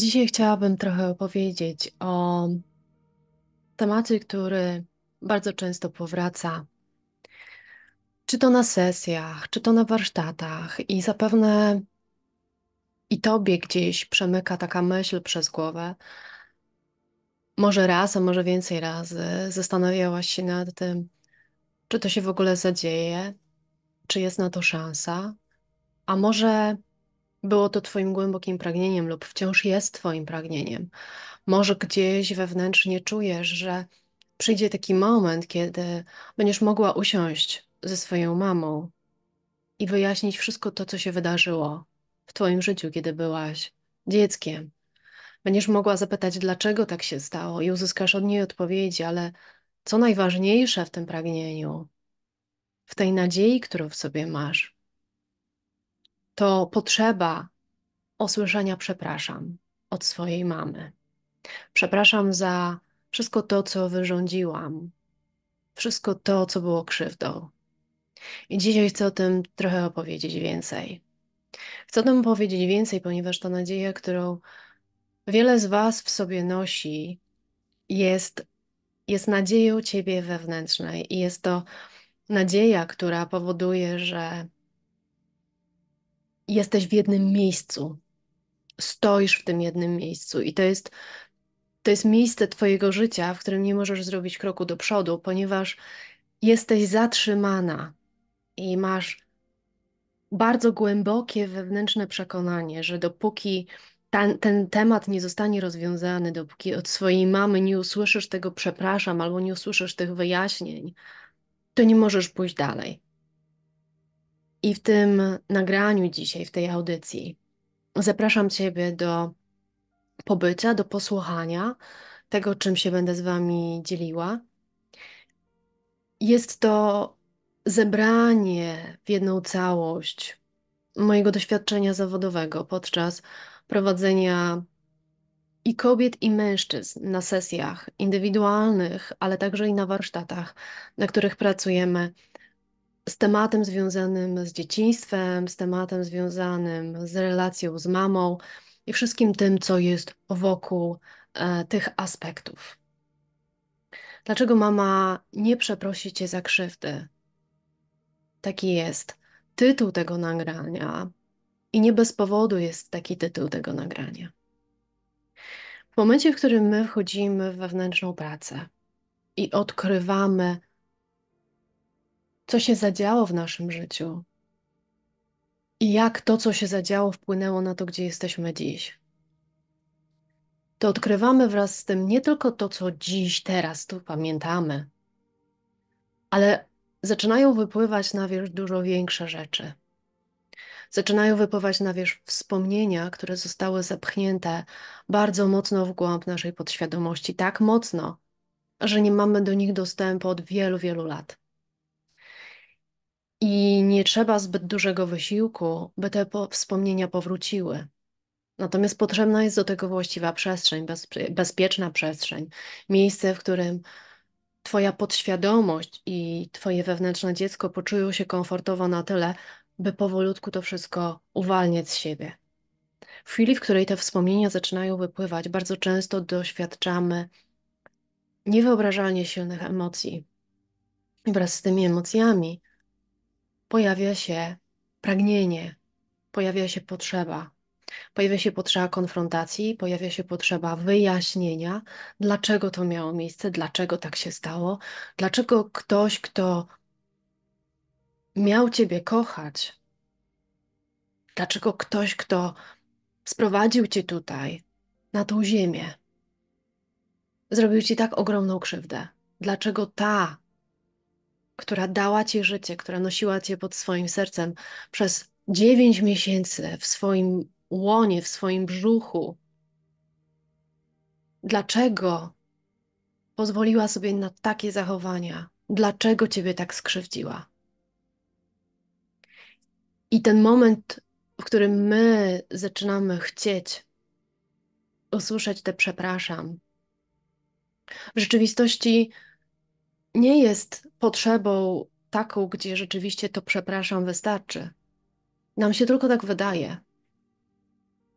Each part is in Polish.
Dzisiaj chciałabym trochę opowiedzieć o temacie, który bardzo często powraca, czy to na sesjach, czy to na warsztatach, i zapewne i tobie gdzieś przemyka taka myśl przez głowę. Może raz, a może więcej razy zastanawiałaś się nad tym, czy to się w ogóle zadzieje, czy jest na to szansa, a może było to Twoim głębokim pragnieniem lub wciąż jest Twoim pragnieniem. Może gdzieś wewnętrznie czujesz, że przyjdzie taki moment, kiedy będziesz mogła usiąść ze swoją mamą i wyjaśnić wszystko to, co się wydarzyło w Twoim życiu, kiedy byłaś dzieckiem. Będziesz mogła zapytać, dlaczego tak się stało, i uzyskasz od niej odpowiedzi, ale co najważniejsze w tym pragnieniu, w tej nadziei, którą w sobie masz, to potrzeba usłyszenia przepraszam od swojej mamy. Przepraszam za wszystko to, co wyrządziłam, wszystko to, co było krzywdą. I dzisiaj chcę o tym trochę opowiedzieć więcej. Chcę o tym opowiedzieć więcej, ponieważ ta nadzieja, którą wiele z Was w sobie nosi, jest, jest nadzieją Ciebie wewnętrznej i jest to nadzieja, która powoduje, że jesteś w jednym miejscu. Stoisz w tym jednym miejscu i to jest to jest miejsce twojego życia, w którym nie możesz zrobić kroku do przodu, ponieważ jesteś zatrzymana i masz bardzo głębokie wewnętrzne przekonanie, że dopóki ten, ten, temat nie zostanie rozwiązany, dopóki od swojej mamy nie usłyszysz tego przepraszam albo nie usłyszysz tych wyjaśnień, to nie możesz pójść dalej. I w tym nagraniu dzisiaj, w tej audycji, zapraszam Ciebie do pobycia, do posłuchania tego, czym się będę z Wami dzieliła. Jest to zebranie w jedną całość mojego doświadczenia zawodowego podczas prowadzenia i kobiet, i mężczyzn na sesjach indywidualnych, ale także i na warsztatach, na których pracujemy z tematem związanym z dzieciństwem, z tematem związanym z relacją z mamą i wszystkim tym, co jest wokół e, tych aspektów. Dlaczego mama nie przeprosi cię za krzywdy? Taki jest tytuł tego nagrania i nie bez powodu jest taki tytuł tego nagrania. W momencie, w którym my wchodzimy w wewnętrzną pracę i odkrywamy co się zadziało w naszym życiu i jak to, co się zadziało, wpłynęło na to, gdzie jesteśmy dziś. To odkrywamy wraz z tym nie tylko to, co dziś, teraz tu pamiętamy, ale zaczynają wypływać na wierzch dużo większe rzeczy. Zaczynają wypływać na wierzch wspomnienia, które zostały zapchnięte bardzo mocno w głąb naszej podświadomości, tak mocno, że nie mamy do nich dostępu od wielu, wielu lat. I nie trzeba zbyt dużego wysiłku, by te po wspomnienia powróciły. Natomiast potrzebna jest do tego właściwa przestrzeń, bezpie bezpieczna przestrzeń, miejsce, w którym Twoja podświadomość i Twoje wewnętrzne dziecko poczują się komfortowo na tyle, by powolutku to wszystko uwalniać z siebie. W chwili, w której te wspomnienia zaczynają wypływać, bardzo często doświadczamy niewyobrażalnie silnych emocji. I wraz z tymi emocjami pojawia się pragnienie, pojawia się potrzeba. Pojawia się potrzeba konfrontacji, pojawia się potrzeba wyjaśnienia, dlaczego to miało miejsce, dlaczego tak się stało, dlaczego ktoś, kto miał Ciebie kochać, dlaczego ktoś, kto sprowadził Cię tutaj, na tą ziemię, zrobił Ci tak ogromną krzywdę, dlaczego ta która dała ci życie, która nosiła cię pod swoim sercem przez dziewięć miesięcy w swoim łonie, w swoim brzuchu. Dlaczego pozwoliła sobie na takie zachowania? Dlaczego ciebie tak skrzywdziła? I ten moment, w którym my zaczynamy chcieć usłyszeć te przepraszam, w rzeczywistości nie jest potrzebą taką, gdzie rzeczywiście to przepraszam wystarczy. Nam się tylko tak wydaje.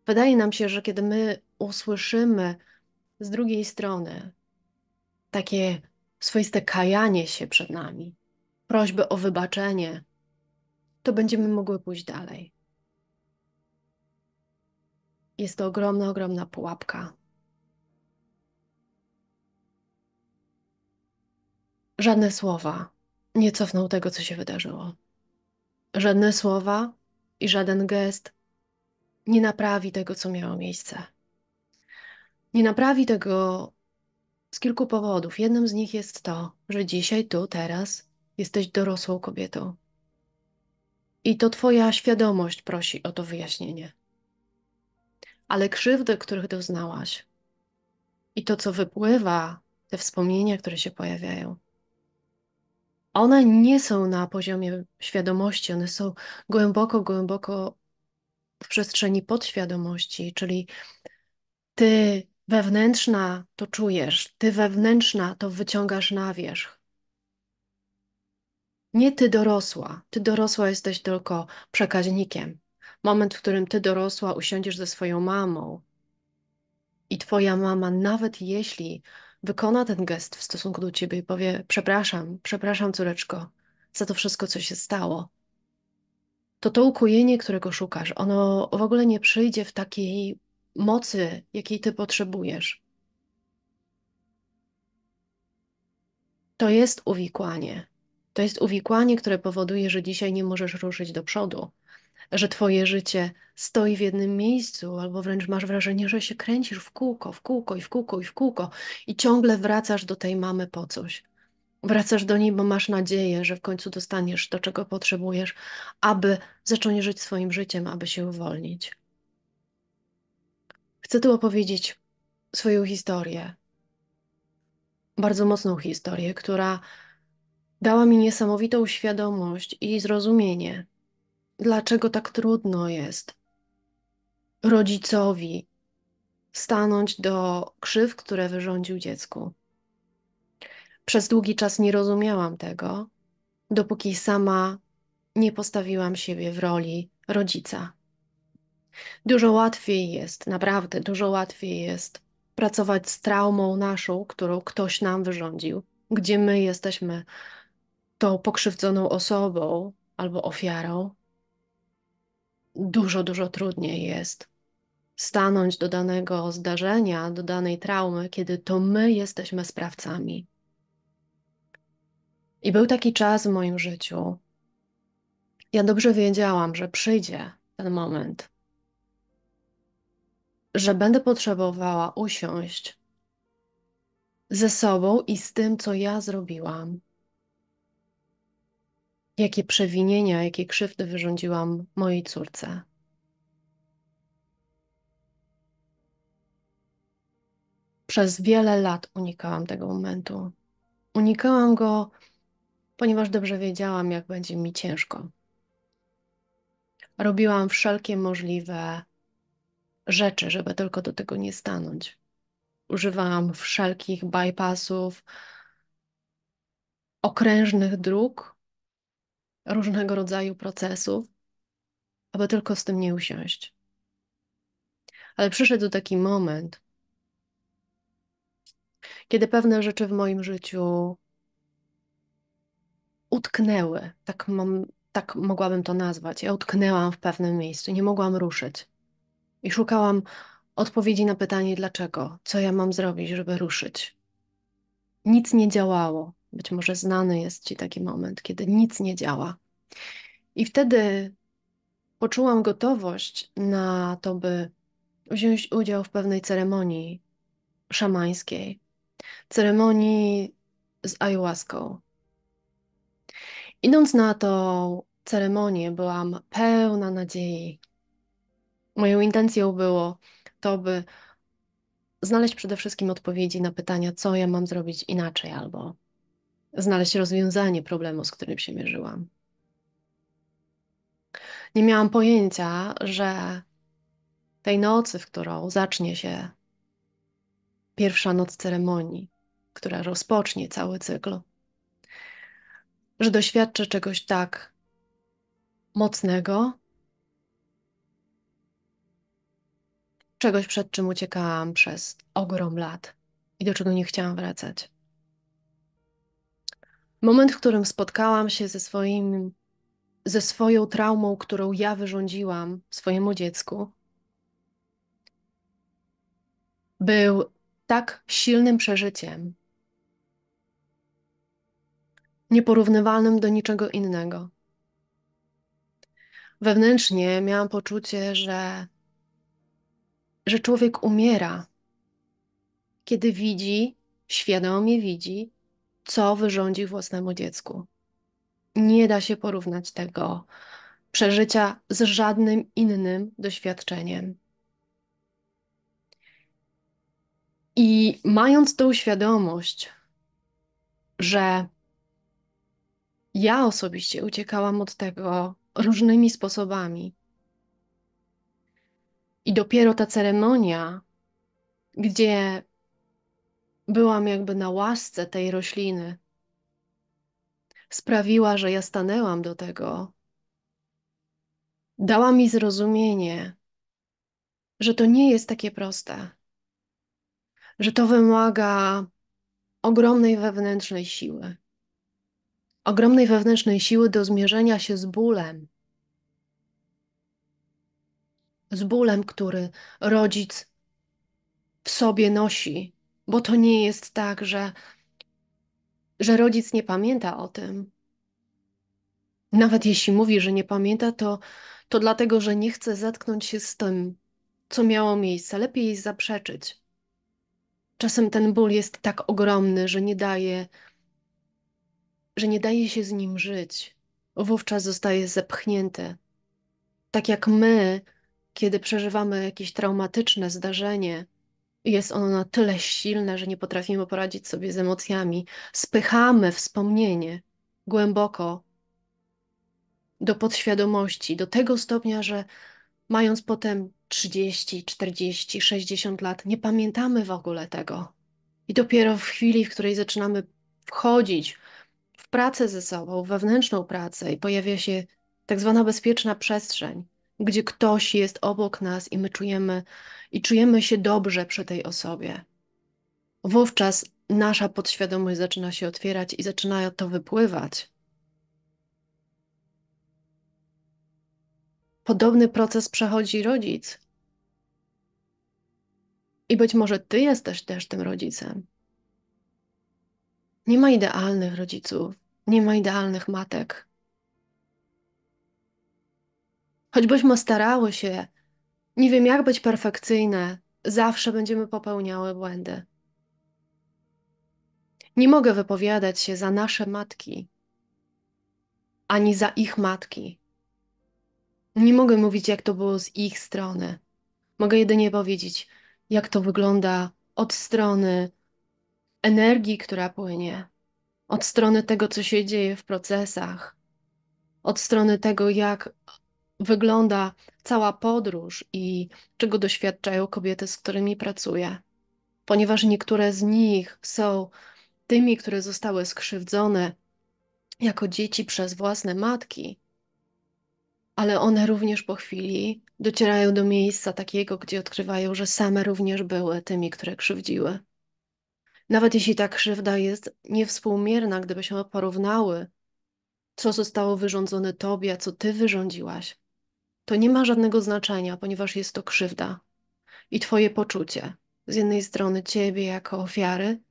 Wydaje nam się, że kiedy my usłyszymy z drugiej strony takie swoiste kajanie się przed nami, prośby o wybaczenie, to będziemy mogły pójść dalej. Jest to ogromna, ogromna pułapka. Żadne słowa nie cofną tego, co się wydarzyło. Żadne słowa i żaden gest nie naprawi tego, co miało miejsce. Nie naprawi tego z kilku powodów. Jednym z nich jest to, że dzisiaj, tu, teraz jesteś dorosłą kobietą. I to Twoja świadomość prosi o to wyjaśnienie. Ale krzywdy, których doznałaś, i to, co wypływa, te wspomnienia, które się pojawiają, one nie są na poziomie świadomości, one są głęboko, głęboko w przestrzeni podświadomości, czyli ty wewnętrzna to czujesz, ty wewnętrzna to wyciągasz na wierzch. Nie ty dorosła, ty dorosła jesteś tylko przekaźnikiem. Moment, w którym ty dorosła usiądziesz ze swoją mamą i twoja mama, nawet jeśli wykona ten gest w stosunku do ciebie i powie: Przepraszam, przepraszam, córeczko, za to wszystko, co się stało, to to ukojenie, którego szukasz, ono w ogóle nie przyjdzie w takiej mocy, jakiej ty potrzebujesz. To jest uwikłanie. To jest uwikłanie, które powoduje, że dzisiaj nie możesz ruszyć do przodu że twoje życie stoi w jednym miejscu, albo wręcz masz wrażenie, że się kręcisz w kółko, w kółko i w kółko i w kółko i ciągle wracasz do tej mamy po coś. Wracasz do niej, bo masz nadzieję, że w końcu dostaniesz to, czego potrzebujesz, aby zacząć żyć swoim życiem, aby się uwolnić. Chcę tu opowiedzieć swoją historię, bardzo mocną historię, która dała mi niesamowitą świadomość i zrozumienie dlaczego tak trudno jest rodzicowi stanąć do krzyw, które wyrządził dziecku. Przez długi czas nie rozumiałam tego, dopóki sama nie postawiłam siebie w roli rodzica. Dużo łatwiej jest, naprawdę dużo łatwiej jest pracować z traumą naszą, którą ktoś nam wyrządził, gdzie my jesteśmy tą pokrzywdzoną osobą albo ofiarą, dużo, dużo trudniej jest stanąć do danego zdarzenia, do danej traumy, kiedy to my jesteśmy sprawcami. I był taki czas w moim życiu. Ja dobrze wiedziałam, że przyjdzie ten moment, że będę potrzebowała usiąść ze sobą i z tym, co ja zrobiłam, jakie przewinienia, jakie krzywdy wyrządziłam mojej córce. Przez wiele lat unikałam tego momentu. Unikałam go, ponieważ dobrze wiedziałam, jak będzie mi ciężko. Robiłam wszelkie możliwe rzeczy, żeby tylko do tego nie stanąć. Używałam wszelkich bypassów, okrężnych dróg, różnego rodzaju procesów, aby tylko z tym nie usiąść. Ale przyszedł taki moment, kiedy pewne rzeczy w moim życiu utknęły, tak, mam, tak mogłabym to nazwać. Ja utknęłam w pewnym miejscu, nie mogłam ruszyć. I szukałam odpowiedzi na pytanie, dlaczego, co ja mam zrobić, żeby ruszyć. Nic nie działało. Być może znany jest Ci taki moment, kiedy nic nie działa. I wtedy poczułam gotowość na to, by wziąć udział w pewnej ceremonii szamańskiej, ceremonii z ayahuaską. Idąc na tą ceremonię, byłam pełna nadziei. Moją intencją było to, by znaleźć przede wszystkim odpowiedzi na pytania, co ja mam zrobić inaczej, albo znaleźć rozwiązanie problemu, z którym się mierzyłam. Nie miałam pojęcia, że tej nocy, w którą zacznie się pierwsza noc ceremonii, która rozpocznie cały cykl, że doświadczę czegoś tak mocnego, czegoś przed czym uciekałam przez ogrom lat i do czego nie chciałam wracać. Moment, w którym spotkałam się ze swoim, ze swoją traumą, którą ja wyrządziłam swojemu dziecku, był tak silnym przeżyciem, nieporównywalnym do niczego innego. Wewnętrznie miałam poczucie, że, że człowiek umiera, kiedy widzi, świadomie widzi, co wyrządzi własnemu dziecku. Nie da się porównać tego przeżycia z żadnym innym doświadczeniem. I mając tą świadomość, że ja osobiście uciekałam od tego różnymi sposobami. I dopiero ta ceremonia, gdzie Byłam jakby na łasce tej rośliny. Sprawiła, że ja stanęłam do tego. Dała mi zrozumienie, że to nie jest takie proste, że to wymaga ogromnej wewnętrznej siły, ogromnej wewnętrznej siły do zmierzenia się z bólem, z bólem, który rodzic w sobie nosi bo to nie jest tak, że, że rodzic nie pamięta o tym. Nawet jeśli mówi, że nie pamięta, to, to dlatego, że nie chce zetknąć się z tym, co miało miejsce. Lepiej zaprzeczyć. Czasem ten ból jest tak ogromny, że nie daje, że nie daje się z nim żyć. Wówczas zostaje zepchnięty. Tak jak my, kiedy przeżywamy jakieś traumatyczne zdarzenie, jest ono na tyle silne, że nie potrafimy poradzić sobie z emocjami. Spychamy wspomnienie głęboko do podświadomości, do tego stopnia, że mając potem 30, 40, 60 lat, nie pamiętamy w ogóle tego. I dopiero w chwili, w której zaczynamy wchodzić w pracę ze sobą, wewnętrzną pracę i pojawia się tak zwana bezpieczna przestrzeń, gdzie ktoś jest obok nas i my czujemy i czujemy się dobrze przy tej osobie. Wówczas nasza podświadomość zaczyna się otwierać i zaczyna to wypływać. Podobny proces przechodzi rodzic. I być może ty jesteś też tym rodzicem. Nie ma idealnych rodziców, nie ma idealnych matek, Choćbyśmy starały się, nie wiem jak być perfekcyjne, zawsze będziemy popełniały błędy. Nie mogę wypowiadać się za nasze matki, ani za ich matki. Nie mogę mówić, jak to było z ich strony. Mogę jedynie powiedzieć, jak to wygląda od strony energii, która płynie, od strony tego, co się dzieje w procesach, od strony tego, jak wygląda cała podróż i czego doświadczają kobiety, z którymi pracuję. Ponieważ niektóre z nich są tymi, które zostały skrzywdzone jako dzieci przez własne matki, ale one również po chwili docierają do miejsca takiego, gdzie odkrywają, że same również były tymi, które krzywdziły. Nawet jeśli ta krzywda jest niewspółmierna, gdybyśmy porównały, co zostało wyrządzone tobie, a co ty wyrządziłaś, to nie ma żadnego znaczenia, ponieważ jest to krzywda i Twoje poczucie. Z jednej strony Ciebie jako ofiary,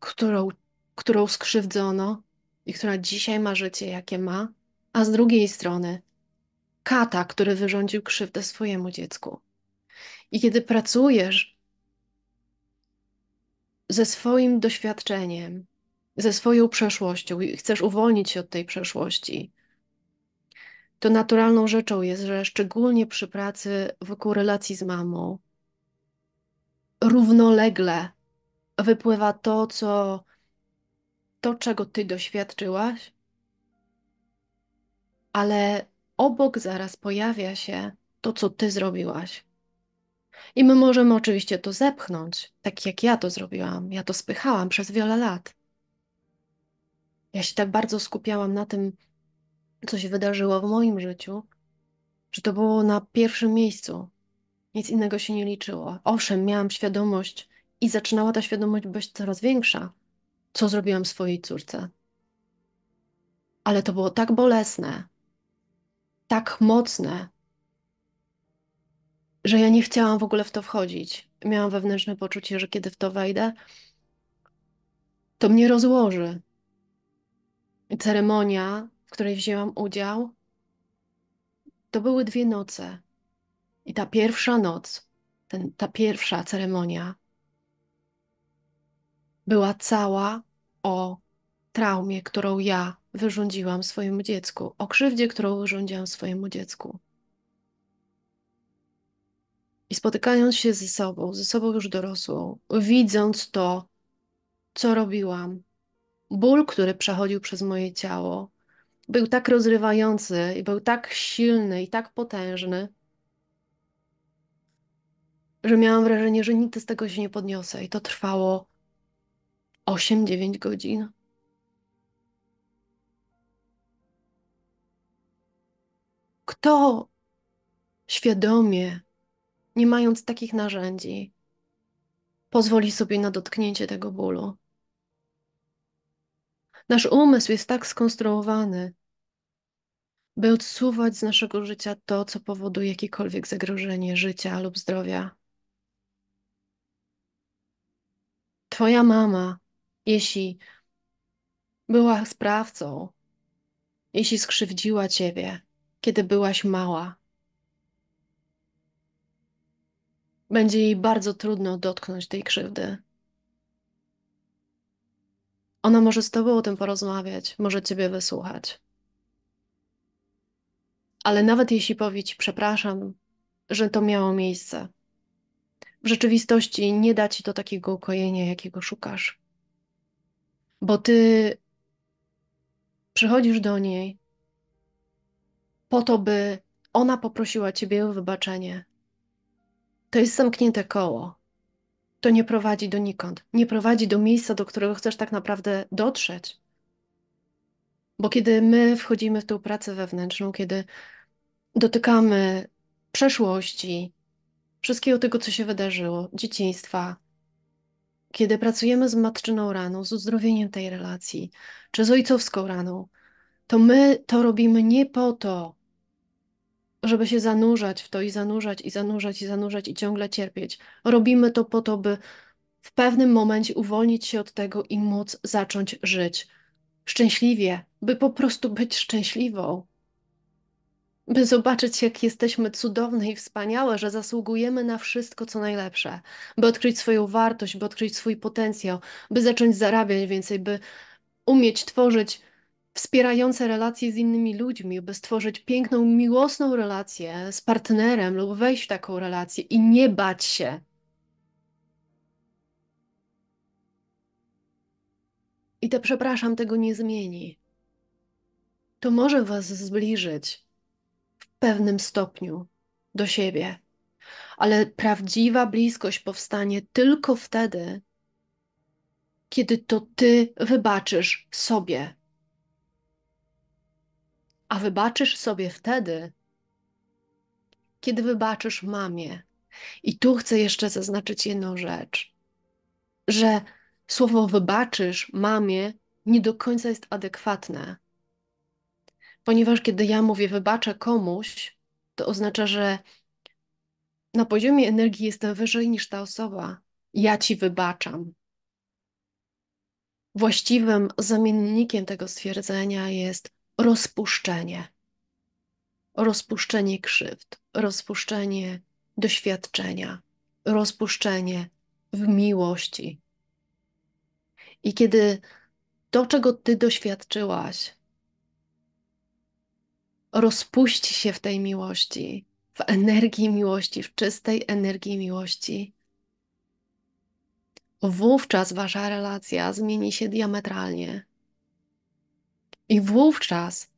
którą, którą skrzywdzono i która dzisiaj ma życie, jakie ma, a z drugiej strony kata, który wyrządził krzywdę swojemu dziecku. I kiedy pracujesz ze swoim doświadczeniem, ze swoją przeszłością i chcesz uwolnić się od tej przeszłości, to naturalną rzeczą jest, że szczególnie przy pracy wokół relacji z mamą, równolegle wypływa to, co to, czego ty doświadczyłaś, ale obok zaraz pojawia się to, co ty zrobiłaś. I my możemy oczywiście to zepchnąć, tak jak ja to zrobiłam. Ja to spychałam przez wiele lat. Ja się tak bardzo skupiałam na tym, co się wydarzyło w moim życiu, że to było na pierwszym miejscu. Nic innego się nie liczyło. Owszem, miałam świadomość i zaczynała ta świadomość być coraz większa, co zrobiłam swojej córce. Ale to było tak bolesne, tak mocne, że ja nie chciałam w ogóle w to wchodzić. Miałam wewnętrzne poczucie, że kiedy w to wejdę, to mnie rozłoży. I ceremonia której wzięłam udział, to były dwie noce. I ta pierwsza noc, ten, ta pierwsza ceremonia była cała o traumie, którą ja wyrządziłam swojemu dziecku, o krzywdzie, którą wyrządziłam swojemu dziecku. I spotykając się ze sobą, ze sobą już dorosłą, widząc to, co robiłam, ból, który przechodził przez moje ciało, był tak rozrywający, i był tak silny i tak potężny, że miałam wrażenie, że nigdy z tego się nie podniosę. I to trwało 8-9 godzin. Kto świadomie, nie mając takich narzędzi, pozwoli sobie na dotknięcie tego bólu? Nasz umysł jest tak skonstruowany, by odsuwać z naszego życia to, co powoduje jakiekolwiek zagrożenie życia lub zdrowia. Twoja mama, jeśli była sprawcą, jeśli skrzywdziła ciebie, kiedy byłaś mała, będzie jej bardzo trudno dotknąć tej krzywdy. Ona może z tobą o tym porozmawiać, może ciebie wysłuchać. Ale nawet jeśli powie ci przepraszam, że to miało miejsce, w rzeczywistości nie da ci to takiego ukojenia, jakiego szukasz. Bo ty przychodzisz do niej po to, by ona poprosiła ciebie o wybaczenie. To jest zamknięte koło to nie prowadzi do nikąd, nie prowadzi do miejsca, do którego chcesz tak naprawdę dotrzeć. Bo kiedy my wchodzimy w tę pracę wewnętrzną, kiedy dotykamy przeszłości, wszystkiego tego, co się wydarzyło, dzieciństwa, kiedy pracujemy z matczyną raną, z uzdrowieniem tej relacji, czy z ojcowską raną, to my to robimy nie po to, żeby się zanurzać w to i zanurzać, i zanurzać, i zanurzać, i ciągle cierpieć. Robimy to po to, by w pewnym momencie uwolnić się od tego i móc zacząć żyć szczęśliwie, by po prostu być szczęśliwą. By zobaczyć, jak jesteśmy cudowne i wspaniałe, że zasługujemy na wszystko, co najlepsze, by odkryć swoją wartość, by odkryć swój potencjał, by zacząć zarabiać więcej, by umieć tworzyć wspierające relacje z innymi ludźmi, by stworzyć piękną, miłosną relację z partnerem lub wejść w taką relację i nie bać się. I te przepraszam tego nie zmieni. To może Was zbliżyć w pewnym stopniu do siebie, ale prawdziwa bliskość powstanie tylko wtedy, kiedy to Ty wybaczysz sobie a wybaczysz sobie wtedy, kiedy wybaczysz mamie. I tu chcę jeszcze zaznaczyć jedną rzecz, że słowo wybaczysz mamie nie do końca jest adekwatne. Ponieważ kiedy ja mówię wybaczę komuś, to oznacza, że na poziomie energii jestem wyżej niż ta osoba. Ja ci wybaczam. Właściwym zamiennikiem tego stwierdzenia jest rozpuszczenie. Rozpuszczenie krzywd, rozpuszczenie doświadczenia, rozpuszczenie w miłości. I kiedy to, czego ty doświadczyłaś, rozpuści się w tej miłości, w energii miłości, w czystej energii miłości, wówczas wasza relacja zmieni się diametralnie. I wówczas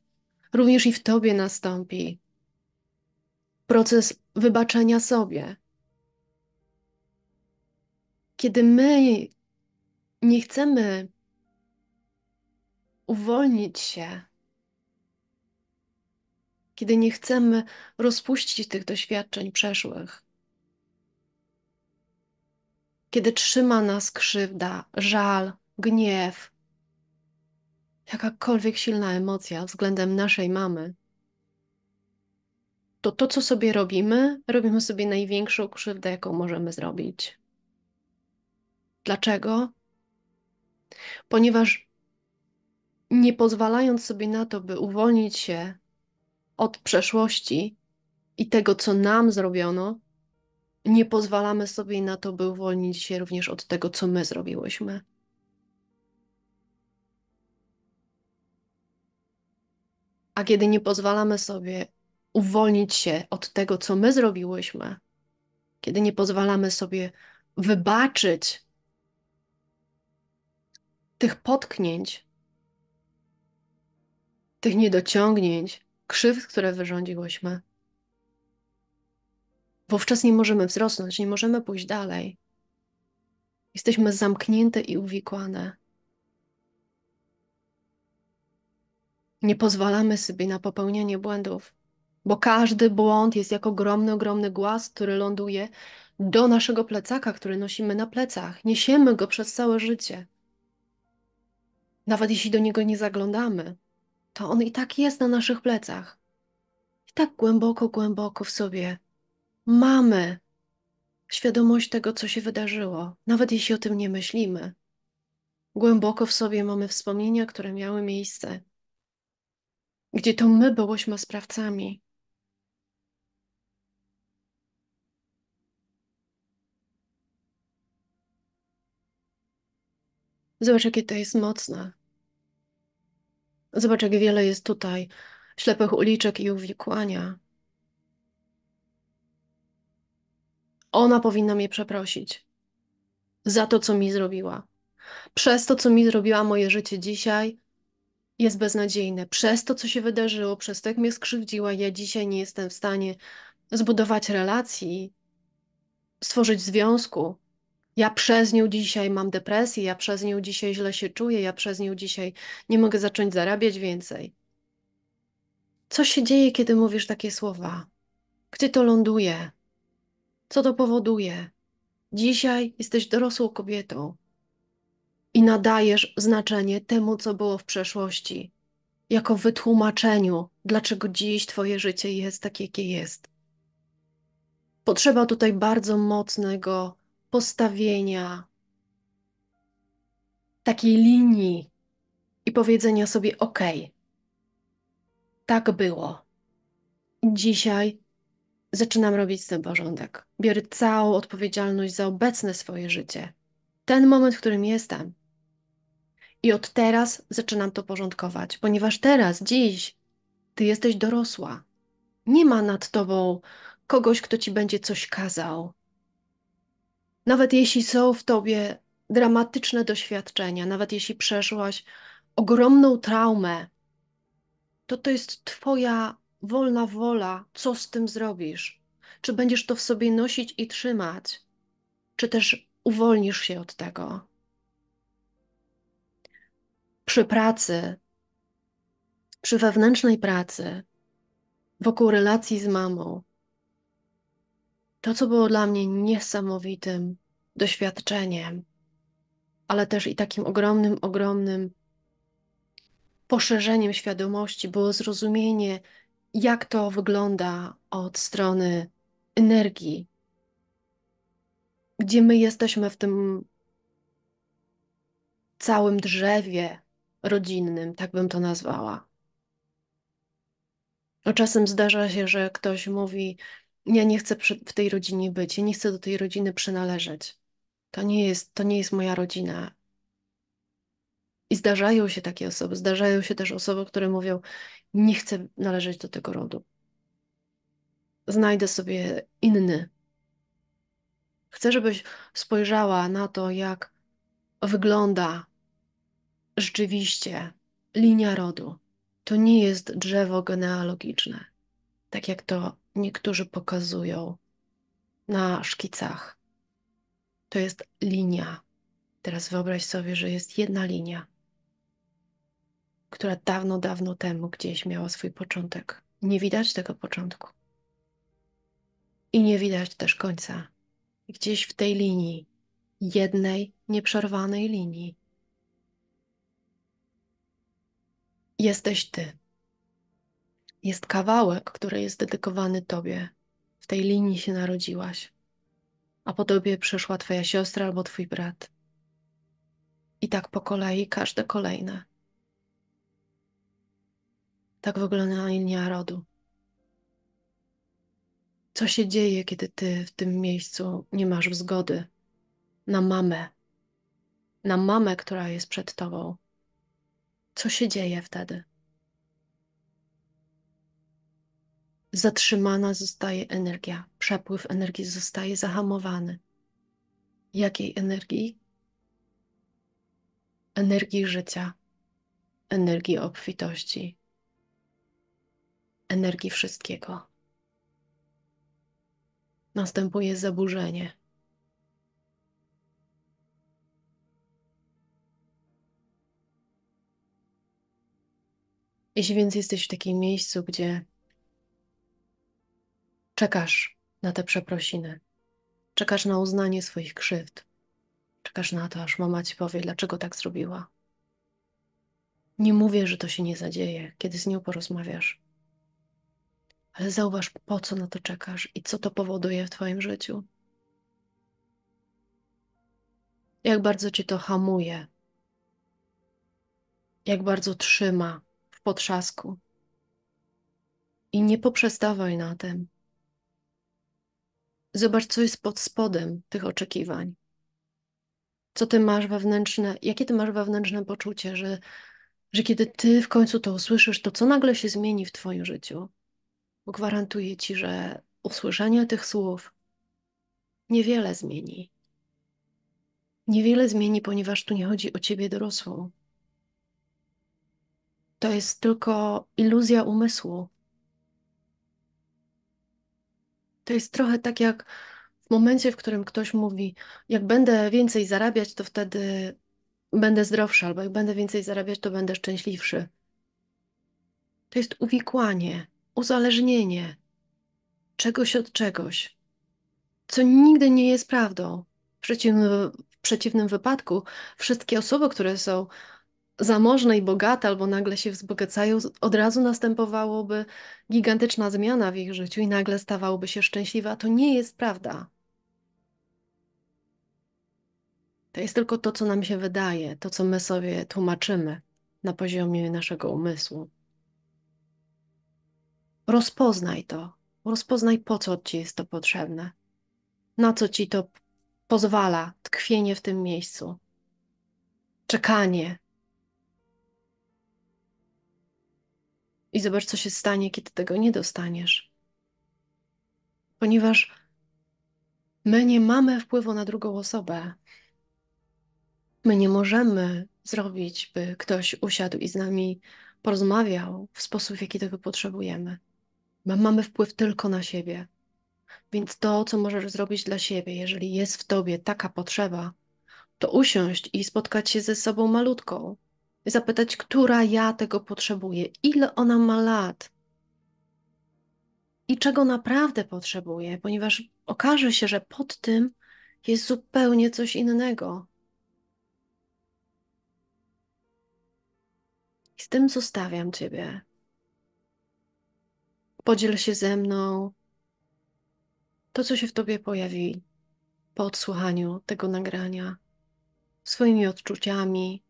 również i w Tobie nastąpi proces wybaczenia sobie. Kiedy my nie chcemy uwolnić się, kiedy nie chcemy rozpuścić tych doświadczeń przeszłych, kiedy trzyma nas krzywda, żal, gniew, jakakolwiek silna emocja względem naszej mamy, to to, co sobie robimy, robimy sobie największą krzywdę, jaką możemy zrobić. Dlaczego? Ponieważ nie pozwalając sobie na to, by uwolnić się od przeszłości i tego, co nam zrobiono, nie pozwalamy sobie na to, by uwolnić się również od tego, co my zrobiłyśmy. A kiedy nie pozwalamy sobie uwolnić się od tego, co my zrobiłyśmy, kiedy nie pozwalamy sobie wybaczyć tych potknięć, tych niedociągnięć, krzywd, które wyrządziłyśmy, wówczas nie możemy wzrosnąć, nie możemy pójść dalej. Jesteśmy zamknięte i uwikłane. Nie pozwalamy sobie na popełnianie błędów, bo każdy błąd jest jak ogromny, ogromny głaz, który ląduje do naszego plecaka, który nosimy na plecach. Niesiemy go przez całe życie. Nawet jeśli do niego nie zaglądamy, to on i tak jest na naszych plecach. I tak głęboko, głęboko w sobie mamy świadomość tego, co się wydarzyło, nawet jeśli o tym nie myślimy. Głęboko w sobie mamy wspomnienia, które miały miejsce, gdzie to my byłyśmy sprawcami. Zobacz, jakie to jest mocne. Zobacz, jak wiele jest tutaj ślepych uliczek i uwikłania. Ona powinna mnie przeprosić za to, co mi zrobiła. Przez to, co mi zrobiła moje życie dzisiaj, jest beznadziejne. Przez to, co się wydarzyło, przez to, jak mnie skrzywdziła, ja dzisiaj nie jestem w stanie zbudować relacji, stworzyć związku. Ja przez nią dzisiaj mam depresję, ja przez nią dzisiaj źle się czuję, ja przez nią dzisiaj nie mogę zacząć zarabiać więcej. Co się dzieje, kiedy mówisz takie słowa? Gdzie to ląduje? Co to powoduje? Dzisiaj jesteś dorosłą kobietą i nadajesz znaczenie temu, co było w przeszłości, jako wytłumaczeniu, dlaczego dziś Twoje życie jest takie, jakie jest. Potrzeba tutaj bardzo mocnego postawienia takiej linii i powiedzenia sobie: OK, tak było. Dzisiaj zaczynam robić ten porządek. Biorę całą odpowiedzialność za obecne swoje życie. Ten moment, w którym jestem, i od teraz zaczynam to porządkować, ponieważ teraz, dziś, ty jesteś dorosła. Nie ma nad tobą kogoś, kto ci będzie coś kazał. Nawet jeśli są w tobie dramatyczne doświadczenia, nawet jeśli przeszłaś ogromną traumę, to to jest twoja wolna wola, co z tym zrobisz. Czy będziesz to w sobie nosić i trzymać, czy też uwolnisz się od tego przy pracy, przy wewnętrznej pracy, wokół relacji z mamą. To, co było dla mnie niesamowitym doświadczeniem, ale też i takim ogromnym, ogromnym poszerzeniem świadomości, było zrozumienie, jak to wygląda od strony energii, gdzie my jesteśmy w tym całym drzewie rodzinnym, tak bym to nazwała. A no, czasem zdarza się, że ktoś mówi: Ja nie chcę w tej rodzinie być, ja nie chcę do tej rodziny przynależeć. To nie jest, to nie jest moja rodzina. I zdarzają się takie osoby. Zdarzają się też osoby, które mówią: Nie chcę należeć do tego rodu. Znajdę sobie inny. Chcę, żebyś spojrzała na to, jak wygląda rzeczywiście linia rodu to nie jest drzewo genealogiczne, tak jak to niektórzy pokazują na szkicach. To jest linia. Teraz wyobraź sobie, że jest jedna linia, która dawno, dawno temu gdzieś miała swój początek. Nie widać tego początku. I nie widać też końca. Gdzieś w tej linii, jednej nieprzerwanej linii, jesteś Ty. Jest kawałek, który jest dedykowany Tobie. W tej linii się narodziłaś, a po Tobie przeszła Twoja siostra albo Twój brat. I tak po kolei każde kolejne. Tak wygląda linia rodu. Co się dzieje, kiedy ty w tym miejscu nie masz zgody na mamę, na mamę, która jest przed tobą, co się dzieje wtedy? Zatrzymana zostaje energia, przepływ energii zostaje zahamowany. Jakiej energii? Energii życia, energii obfitości, energii wszystkiego. Następuje zaburzenie Jeśli więc jesteś w takim miejscu, gdzie czekasz na te przeprosiny, czekasz na uznanie swoich krzywd, czekasz na to, aż mama ci powie, dlaczego tak zrobiła. Nie mówię, że to się nie zadzieje, kiedy z nią porozmawiasz, ale zauważ, po co na to czekasz i co to powoduje w Twoim życiu. Jak bardzo ci to hamuje, jak bardzo trzyma po I nie poprzestawaj na tym. Zobacz, co jest pod spodem tych oczekiwań. Co ty masz wewnętrzne, jakie ty masz wewnętrzne poczucie, że, że kiedy ty w końcu to usłyszysz, to co nagle się zmieni w twoim życiu? Bo gwarantuję ci, że usłyszenie tych słów niewiele zmieni. Niewiele zmieni, ponieważ tu nie chodzi o ciebie dorosłą, to jest tylko iluzja umysłu. To jest trochę tak jak w momencie, w którym ktoś mówi: Jak będę więcej zarabiać, to wtedy będę zdrowszy, albo jak będę więcej zarabiać, to będę szczęśliwszy. To jest uwikłanie, uzależnienie czegoś od czegoś, co nigdy nie jest prawdą. W przeciwnym, w przeciwnym wypadku, wszystkie osoby, które są zamożne i bogate albo nagle się wzbogacają, od razu następowałoby gigantyczna zmiana w ich życiu i nagle stawałoby się szczęśliwe, a to nie jest prawda. To jest tylko to, co nam się wydaje, to, co my sobie tłumaczymy na poziomie naszego umysłu. Rozpoznaj to, rozpoznaj po co ci jest to potrzebne, na co ci to pozwala tkwienie w tym miejscu, czekanie, i zobacz, co się stanie, kiedy tego nie dostaniesz. Ponieważ my nie mamy wpływu na drugą osobę. My nie możemy zrobić, by ktoś usiadł i z nami porozmawiał w sposób, w jaki tego potrzebujemy. My mamy wpływ tylko na siebie. Więc to, co możesz zrobić dla siebie, jeżeli jest w tobie taka potrzeba, to usiąść i spotkać się ze sobą malutką, zapytać, która ja tego potrzebuje, ile ona ma lat i czego naprawdę potrzebuje, ponieważ okaże się, że pod tym jest zupełnie coś innego. I z tym zostawiam Ciebie. Podziel się ze mną to, co się w Tobie pojawi po odsłuchaniu tego nagrania, swoimi odczuciami,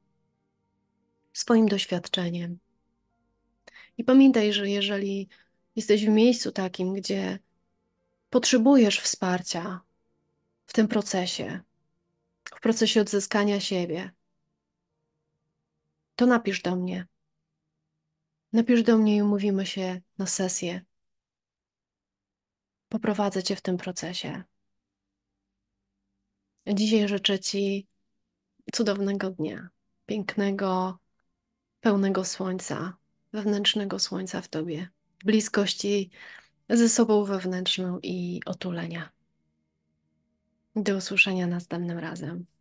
swoim doświadczeniem. I pamiętaj, że jeżeli jesteś w miejscu takim, gdzie potrzebujesz wsparcia w tym procesie, w procesie odzyskania siebie, to napisz do mnie. Napisz do mnie i umówimy się na sesję. Poprowadzę Cię w tym procesie. Dzisiaj życzę Ci cudownego dnia, pięknego, pełnego słońca, wewnętrznego słońca w tobie, bliskości ze sobą wewnętrzną i otulenia. Do usłyszenia następnym razem.